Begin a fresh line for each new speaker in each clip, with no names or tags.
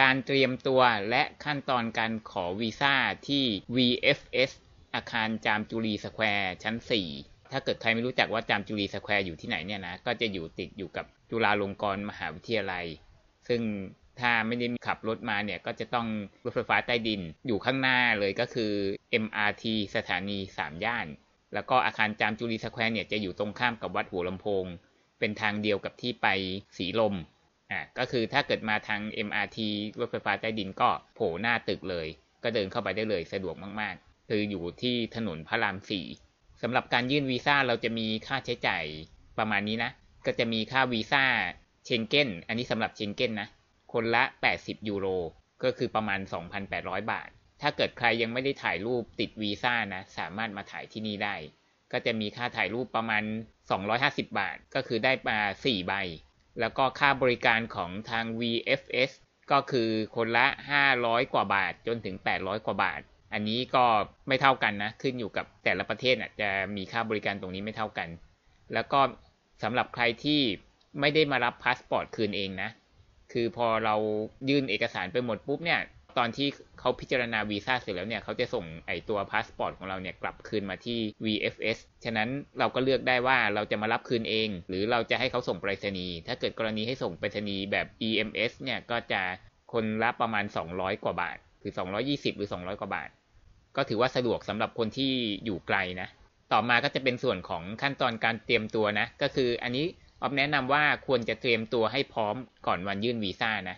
การเตรียมตัวและขั้นตอนการขอวีซ่าที่ VFS อาคารจามจุรีสแควร์ชั้น 4 ถ้าเกิดใครไม่รู้จักว่าจามจุรีสแควร์อยู่ที่ไหนเนี่ยนะก็จะอยู่ติดอยู่กับจุฬาลงกรณ์มหาวิทยาลัย ซึ่งถ้าไม่ได้ขับรถมาเนี่ยก็จะต้องรถไฟฟ้าใต้ดินอยู่ข้างหน้าเลยก็คือ MRT สถานี3ย่าน แล้วก็อาคารจามจุรีสแควร์เนี่ยจะอยู่ตรงข้ามกับวัดหัวลำโพง เป็นทางเดียวกับที่ไปสีลมอ่ะก็คือถ้าเกิดมาทาง MRT รถไฟฟ้าใต้ดินก็ โผล่หน้าตึกเลย ก็เดินเข้าไปได้เลยสะดวกมากๆ คืออยู่ที่ถนนพระรามสี่สำหรับการยื่นวีซ่า เราจะมีค่าใช้จ่ายประมาณนี้นะ ก็จะมีค่าวีซ่าเชงเก้น อันนี้สำหรับเชงเก้นนะ คนละ 80 ยูโร ก็คือประมาณ 2,800 บาท ถ้าเกิดใครยังไม่ได้ถ่ายรูปติดวีซ่านะ สามารถมาถ่ายที่นี่ได้ ก็จะมีค่าถ่ายรูปประมาณ 250 บาท ก็คือได้มา4 ใบแล้วก็ค่าบริการของทาง VFS ก็คือคนละ 500 กว่าบาทจนถึง 800 กว่าบาท อันนี้ก็ไม่เท่ากันนะ ขึ้นอยู่กับแต่ละประเทศะจะมีค่าบริการตรงนี้ไม่เท่ากัน แล้วก็สำหรับใครที่ไม่ได้มารับพาสปอร์ตคืนเองนะ คือพอเรายื่นเอกสารไปหมดปุ๊บเนี่ยตอนที่เขาพิจารณาวีซ่าเสร็จแล้วเนี่ยเขาจะส่งไอตัวพาสปอร์ตของเราเนี่ยกลับคืนมาที่ VFS ฉะนั้นเราก็เลือกได้ว่าเราจะมารับคืนเอง หรือเราจะให้เขาส่งไปรษณีย์ ถ้าเกิดกรณีให้ส่งไปรษณีย์แบบ EMS เนี่ยก็จะคนละประมาณ 200 กว่าบาท คือ 220 หรือ 200 กว่าบาท ก็ถือว่าสะดวกสำหรับคนที่อยู่ไกลนะ ต่อมาก็จะเป็นส่วนของขั้นตอนการเตรียมตัวนะ ก็คืออันนี้ออแนะนำว่าควรจะเตรียมตัวให้พร้อมก่อนวันยื่นวีซ่านะ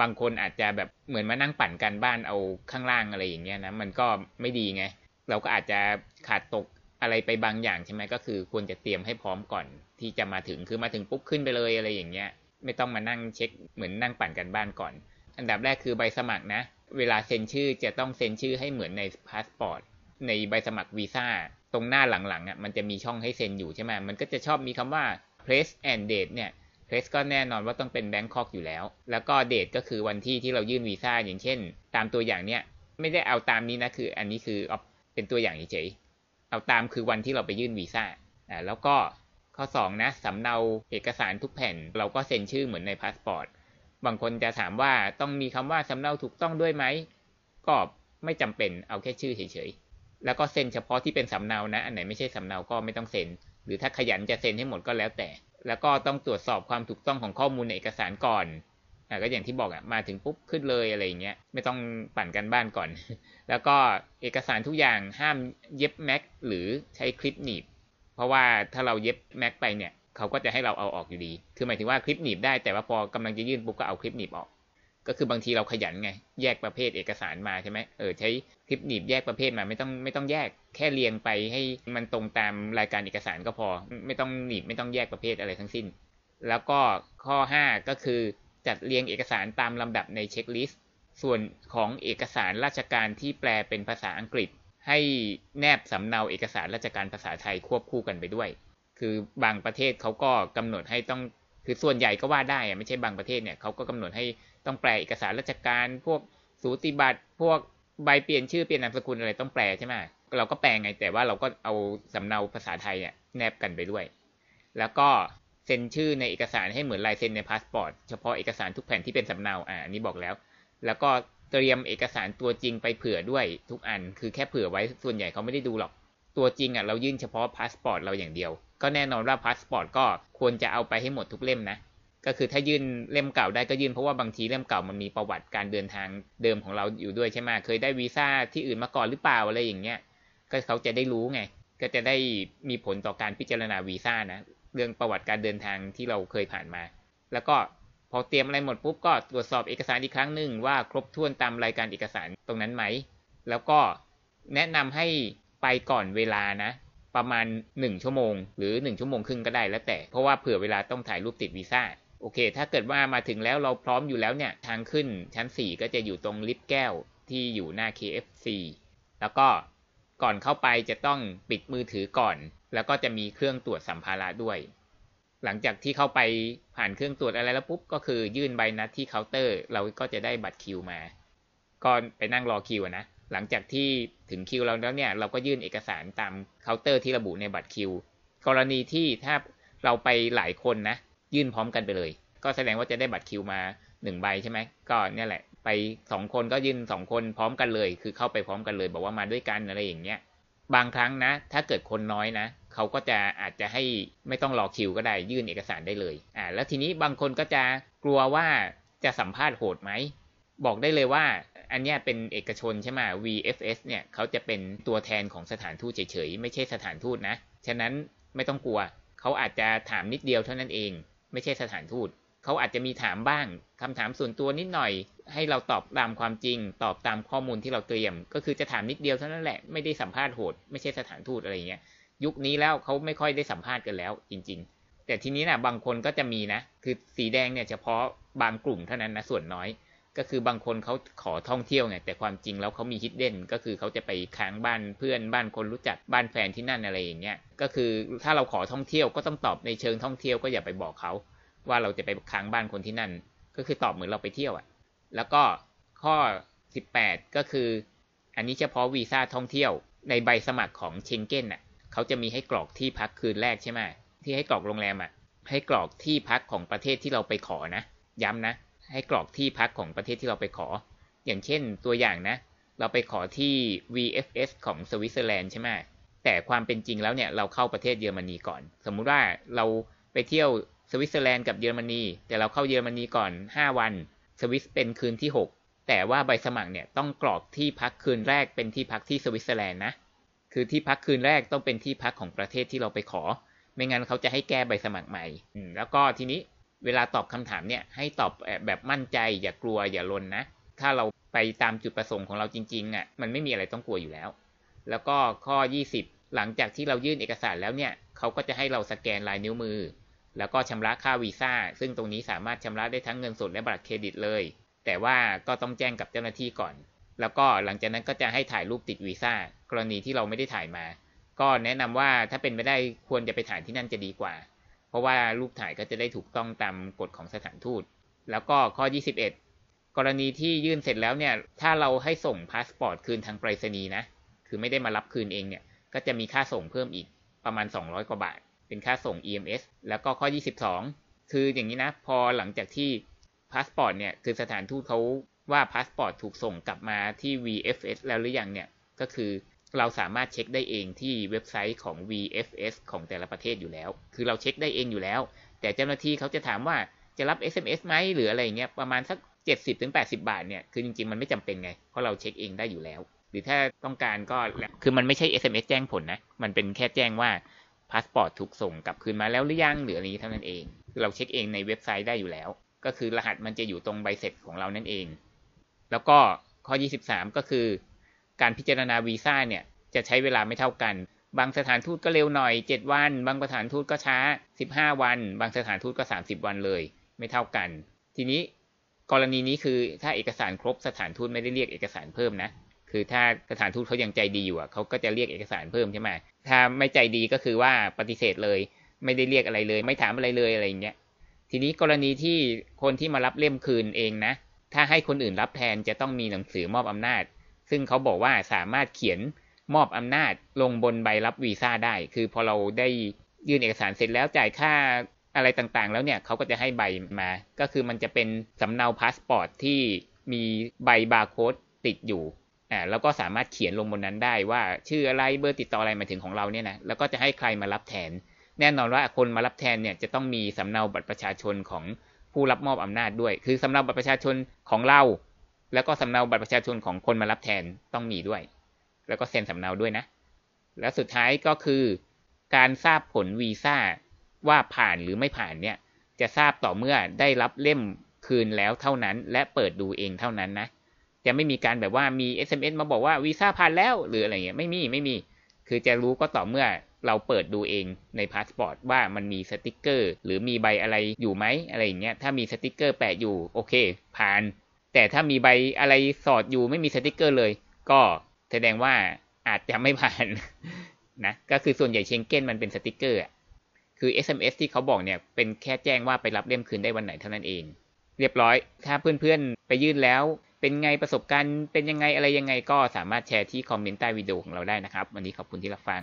บางคนอาจจะแบบเหมือนมานั่งปั่นกันบ้านเอาข้างล่างอะไรอย่างเงี้ยนะมันก็ไม่ดีไงเราก็อาจจะขาดตกอะไรไปบางอย่างใช่ไหมก็คือควรจะเตรียมให้พร้อมก่อน ที่จะมาถึงคือมาถึงปุ๊บขึ้นไปเลยอะไรอย่างเงี้ย ไม่ต้องมานั่งเช็คเหมือนนั่งปั่นกันบ้านก่อน อันดับแรกคือใบสมัครนะ เวลาเซ็นชื่อจะต้องเซ็นชื่อให้เหมือนในพาสปอร์ตในใบสมัครวีซ่าตรงหน้าหลังๆอ่ะมันจะมีช่องให้เซ็นอยู่ใช่ไหมมันก็จะชอบมีคำว่า place and date เนี่ยเพรสก็แน่นอนว่าต้องเป็นแบงคอกอยู่แล้ว แล้วก็เดทก็คือวันที่ที่เรายื่นวีซ่าอย่างเช่น ตามตัวอย่างเนี้ยไม่ได้เอาตามนี้นะคืออันนี้คือเป็นตัวอย่างเฉยๆเอาตามคือวันที่เราไปยื่นวีซ่าอ่าแล้วก็ข้อ 2 นะสำเนาเอกสารทุกแผ่น เราก็เซ็นชื่อเหมือนในพาสปอร์ตบางคนจะถามว่าต้องมีคำว่าสำเนาถูกต้องด้วยไหม ก็ไม่จำเป็นเอาแค่ชื่อเฉยๆแล้วก็เซ็นเฉพาะที่เป็นสำเนานะ อันไหนไม่ใช่สำเนาก็ไม่ต้องเซ็นหรือถ้าขยันจะเซ็นให้หมดก็แล้วแต่แล้วก็ต้องตรวจสอบความถูกต้องของข้อมูลในเอกสารก่อน ก็อย่างที่บอกอ่ะมาถึงปุ๊บขึ้นเลยอะไรเงี้ยไม่ต้องปั่นกันบ้านก่อน แล้วก็เอกสารทุกอย่างห้ามเย็บแม็กหรือใช้คลิปหนีบ เพราะว่าถ้าเราเย็บแม็กไปเนี่ยเขาก็จะให้เราเอาออกอยู่ดี คือหมายถึงว่าคลิปหนีบได้แต่ว่าพอกำลังจะยื่นปุ๊บก็เอาคลิปหนีบออกก็คือบางทีเราขยันไงแยกประเภทเอกสารมาใช่ไหมเออใช้คลิปหนีบ แยกประเภทมาไม่ต้องไม่ต้องแยก แค่เรียงไปให้มันตรงตามรายการเอกสารก็พอไม่ต้องหนีบไม่ต้องแยกประเภทอะไรทั้งสิ้น แล้วก็ข้อ5ก็คือจัดเรียงเอกสารตามลำดับในเช็คลิสต์ส่วนของเอกสารราชการที่แปลเป็นภาษาอังกฤษ ให้แนบสำเนาเอกสารราชการภาษาไทยควบคู่กันไปด้วย คือบางประเทศเขาก็กำหนดให้ต้องคือส่วนใหญ่ก็ว่าได้ไม่ใช่บางประเทศเนี่ยเขาก็กำหนดให้ต้องแปลเอกสารราชการพวกสูติบัตรพวกใบเปลี่ยนชื่อเปลี่ยนนามสกุลอะไรต้องแปลใช่ไหมเราก็แปลไง แต่ว่าเราก็เอาสำเนาภาษาไทยเนี่ยแนบกันไปด้วย แล้วก็เซ็นชื่อในเอกสารให้เหมือนลายเซ็นในพาสปอร์ตเฉพาะเอกสารทุกแผ่นที่เป็นสำเนาอ่านี่บอกแล้ว แล้วก็เตรียมเอกสารตัวจริงไปเผื่อด้วยทุกอัน คือแค่เผื่อไว้ส่วนใหญ่เขาไม่ได้ดูหรอก ตัวจริงอ่ะเรายื่นเฉพาะพาสปอร์ตเราอย่างเดียว ก็แน่นอนว่าพาสปอร์ตก็ควรจะเอาไปให้หมดทุกเล่มนะก็คือถ้ายื่นเล่มเก่าได้ก็ยื่นเพราะว่าบางทีเล่มเก่ามันมีประวัติการเดินทางเดิมของเราอยู่ด้วยใช่ไหมเคยได้วีซ่าที่อื่นมาก่อนหรือเปล่าอะไรอย่างเงี้ยก็เขาจะได้รู้ไงก็จะได้มีผลต่อการพิจารณาวีซ่านะ เรื่องประวัติการเดินทางที่เราเคยผ่านมา แล้วก็พอเตรียมอะไรหมดปุ๊บก็ตรวจสอบเอกสารอีกครั้งหนึ่งว่า ครบถ้วนตามรายการเอกสารตรงนั้นไหมแล้วก็แนะนำให้ไปก่อนเวลานะ ประมาณ1ชั่วโมง หรือ1ชั่วโมงครึ่งก็ได้ แล้วแต่เพราะว่าเผื่อเวลาต้องถ่ายรูปติดวีซ่าโอเค ถ้าเกิดว่ามาถึงแล้วเราพร้อมอยู่แล้วเนี่ย ทางขึ้นชั้น 4 ก็จะอยู่ตรงลิฟต์แก้วที่อยู่หน้า KFC แล้วก็ก่อนเข้าไปจะต้องปิดมือถือก่อน แล้วก็จะมีเครื่องตรวจสัมภาระด้วย หลังจากที่เข้าไปผ่านเครื่องตรวจอะไรแล้วปุ๊บก็คือยื่นใบนัดที่เคาน์เตอร์เราก็จะได้บัตรคิวมา ก่อนไปนั่งรอคิวนะ หลังจากที่ถึง คิวเราแล้วเนี่ยเราก็ยื่นเอกสารตามเคาน์เตอร์ที่ระบุในบัตรคิว กรณีที่ถ้าเราไปหลายคนนะยื่นพร้อมกันไปเลย ก็แสดงว่าจะได้บัตรคิวมาหนึ่งใบใช่ไหมก็เนี่ยแหละ ไปสองคนก็ยื่นสองคนพร้อมกันเลย คือเข้าไปพร้อมกันเลย บอกว่ามาด้วยกันอะไรอย่างเงี้ย บางครั้งนะ ถ้าเกิดคนน้อยนะ เขาก็จะอาจจะให้ไม่ต้องรอคิวก็ได้ ยื่นเอกสารได้เลย อ่า แล้วทีนี้บางคนก็จะกลัวว่าจะสัมภาษณ์โหดไหม บอกได้เลยว่าอันนี้เป็นเอกชนใช่ไหม VFS เนี่ยเขาจะเป็นตัวแทนของสถานทูตเฉยๆ ไม่ใช่สถานทูตนะ ฉะนั้นไม่ต้องกลัวเขาอาจจะถามนิดเดียวเท่านั้นเองไม่ใช่สถานทูตเขาอาจจะมีถามบ้าง คำถามส่วนตัวนิดหน่อย ให้เราตอบตามความจริง ตอบตามข้อมูลที่เราเตรียม ก็คือจะถามนิดเดียวเท่านั้นแหละ ไม่ได้สัมภาษณ์โหด ไม่ใช่สถานทูตอะไรเงี้ย ยุคนี้แล้วเขาไม่ค่อยได้สัมภาษณ์กันแล้วจริง ๆ แต่ทีนี้นะบางคนก็จะมีนะ คือสีแดงเนี่ยเฉพาะบางกลุ่มเท่านั้นนะ ส่วนน้อยก็คือบางคนเขาขอท่องเที่ยวไงแต่ความจริงแล้วเขามีฮิดเด่นก็คือเขาจะไปค้างบ้านเพื่อนบ้านคนรู้จักบ้านแฟนที่นั่นอะไรอย่างเงี้ยก็คือถ้าเราขอท่องเที่ยวก็ต้องตอบในเชิงท่องเที่ยว ก็อย่าไปบอกเขาว่าเราจะไปค้างบ้านคนที่นั่น ก็คือตอบเหมือนเราไปเที่ยวอะ่ะแล้วก็ข้อ 18 ก็คือ อันนี้เฉพาะวีซ่าท่องเที่ยว ในใบสมัครของเชงเก้นอ่ะเขาจะมีให้กรอกที่พักคืนแรกใช่ไหมที่ให้กรอกโรงแรมอ่ะให้กรอกที่พักของประเทศที่เราไปขอนะย้ำนะให้กรอกที่พักของประเทศที่เราไปขอ อย่างเช่นตัวอย่างนะ เราไปขอที่ VFS ของสวิตเซอร์แลนด์ใช่ไหมแต่ความเป็นจริงแล้วเนี่ยเราเข้าประเทศเยอรมนีก่อน สมมุติว่าเราไปเที่ยวสวิตเซอร์แลนด์กับเยอรมนี แต่เราเข้าเยอรมนีก่อน 5 วัน สวิสเป็นคืนที่ 6 แต่ว่าใบสมัครเนี่ยต้องกรอกที่พักคืนแรกเป็นที่พักที่สวิตเซอร์แลนด์นะ คือที่พักคืนแรกต้องเป็นที่พักของประเทศที่เราไปขอ ไม่งั้นเขาจะให้แก้ใบสมัครใหม่ แล้วก็ทีนี้เวลาตอบคำถามเนี่ยให้ตอบแบบมั่นใจ อย่ากลัวอย่าลนนะ ถ้าเราไปตามจุดประสงค์ของเราจริงๆอะ่ะมันไม่มีอะไรต้องกลัวอยู่แล้ว แล้วก็ข้อ 20 หลังจากที่เรายื่นเอกสารแล้วเนี่ยเขาก็จะให้เราสแกนลายนิ้วมือ แล้วก็ชำระค่าวีซ่า ซึ่งตรงนี้สามารถชำระได้ทั้งเงินสดและบัตรเครดิตเลย แต่ว่าก็ต้องแจ้งกับเจ้าหน้าที่ก่อน แล้วก็หลังจากนั้นก็จะให้ถ่ายรูปติดวีซ่ากรณีที่เราไม่ได้ถ่ายมา ก็แนะนำว่าถ้าเป็นไปได้ควรจะไปถ่ายที่นั่นจะดีกว่าเพราะว่ารูปถ่ายก็จะได้ถูกต้องตามกฎของสถานทูต แล้วก็ข้อ 21 กรณีที่ยื่นเสร็จแล้วเนี่ย ถ้าเราให้ส่งพาสปอร์ตคืนทางไปรษณีย์นะ คือไม่ได้มารับคืนเองเนี่ย ก็จะมีค่าส่งเพิ่มอีก ประมาณ 200 กว่าบาท เป็นค่าส่ง EMS แล้วก็ข้อ 22 คืออย่างนี้นะ พอหลังจากที่พาสปอร์ตเนี่ย คือสถานทูตเขาว่าพาสปอร์ตถูกส่งกลับมาที่ VFS แล้วหรือยังเนี่ย ก็คือเราสามารถเช็คได้เองที่เว็บไซต์ของ VFS ของแต่ละประเทศอยู่แล้ว คือเราเช็คได้เองอยู่แล้ว แต่เจ้าหน้าที่เขาจะถามว่าจะรับ SMS ไหมหรืออะไรเงี้ย ประมาณสัก70-80 บาทเนี่ย คือจริงๆมันไม่จำเป็นไง เพราะเราเช็คเองได้อยู่แล้ว หรือถ้าต้องการก็ คือมันไม่ใช่ SMS แจ้งผลนะ มันเป็นแค่แจ้งว่าพาสปอร์ตถูกส่งกลับคืนมาแล้วหรือยังหรืออะไรนี้เท่านั้นเอง คือเราเช็คเองในเว็บไซต์ได้อยู่แล้ว ก็คือรหัสมันจะอยู่ตรงใบเสร็จของเรานั่นเอง แล้วก็ข้อ 23 ก็คือการพิจารณาวีซ่าเนี่ยจะใช้เวลาไม่เท่ากัน บางสถานทูตก็เร็วหน่อย 7 วัน บางสถานทูตก็ช้า 15 วัน บางสถานทูตก็30วันเลย ไม่เท่ากัน ทีนี้กรณีนี้คือถ้าเอกสารครบสถานทูตไม่ได้เรียกเอกสารเพิ่มนะ คือถ้าสถานทูตเขายังใจดีอยู่เขาก็จะเรียกเอกสารเพิ่มใช่ไหมถ้าไม่ใจดีก็คือว่าปฏิเสธเลยไม่ได้เรียกอะไรเลย ไม่ถามอะไรเลยอะไรอย่างเงี้ย ทีนี้กรณีที่คนที่มารับเล่มคืนเองนะ ถ้าให้คนอื่นรับแทนจะต้องมีหนังสือมอบอำนาจซึ่งเขาบอกว่าสามารถเขียนมอบอำนาจลงบนใบรับวีซ่าได้ คือพอเราได้ยื่นเอกสารเสร็จแล้วจ่ายค่าอะไรต่างๆ แล้วเนี่ยเขาก็จะให้ใบมา ก็คือมันจะเป็นสำเนาพาสปอร์ตที่มีใบบาร์โค้ดติดอยู่อ่าแล้วก็สามารถเขียนลงบนนั้นได้ว่าชื่ออะไรเบอร์ติดต่ออะไรมาถึงของเราเนี่ยนะ แล้วก็จะให้ใครมารับแทน แน่นอนว่าคนมารับแทนเนี่ยจะต้องมีสำเนาบัตรประชาชนของผู้รับมอบอำนาจด้วย คือสำเนาบัตรประชาชนของเราแล้วก็สำเนาบัตรประชาชนของคนมารับแทนต้องมีด้วย แล้วก็เซ็นสำเนาด้วยนะแล้วสุดท้ายก็คือการทราบผลวีซ่าว่าผ่านหรือไม่ผ่านเนี่ยจะทราบต่อเมื่อได้รับเล่มคืนแล้วเท่านั้น และเปิดดูเองเท่านั้นนะจะไม่มีการแบบว่ามี SMS มาบอกว่าวีซ่าผ่านแล้วหรืออะไรเงี้ยไม่มีไม่มีคือจะรู้ก็ต่อเมื่อเราเปิดดูเองในพาสปอร์ตว่ามันมีสติกเกอร์ หรือมีใบอะไรอยู่ไหมอะไรเงี้ยถ้ามีสติกเกอร์แปะอยู่ โอเคผ่านแต่ถ้ามีใบอะไรสอดอยู่ไม่มีสติกเกอร์เลย ก็แสดงว่าอาจจะไม่ผ่านนะก็คือส่วนใหญ่เชงเก้นมันเป็นสติกเกอร์ คือ SMS ที่เขาบอกเนี่ยเป็นแค่แจ้งว่าไปรับเล่มคืนได้วันไหนเท่านั้นเอง เรียบร้อย ถ้าเพื่อนๆไปยื่นแล้ว เป็นไงประสบการณ์ เป็นยังไงอะไรยังไงก็สามารถแชร์ที่คอมเมนต์ใต้วิดีโอของเราได้นะครับ วันนี้ขอบคุณที่รับฟัง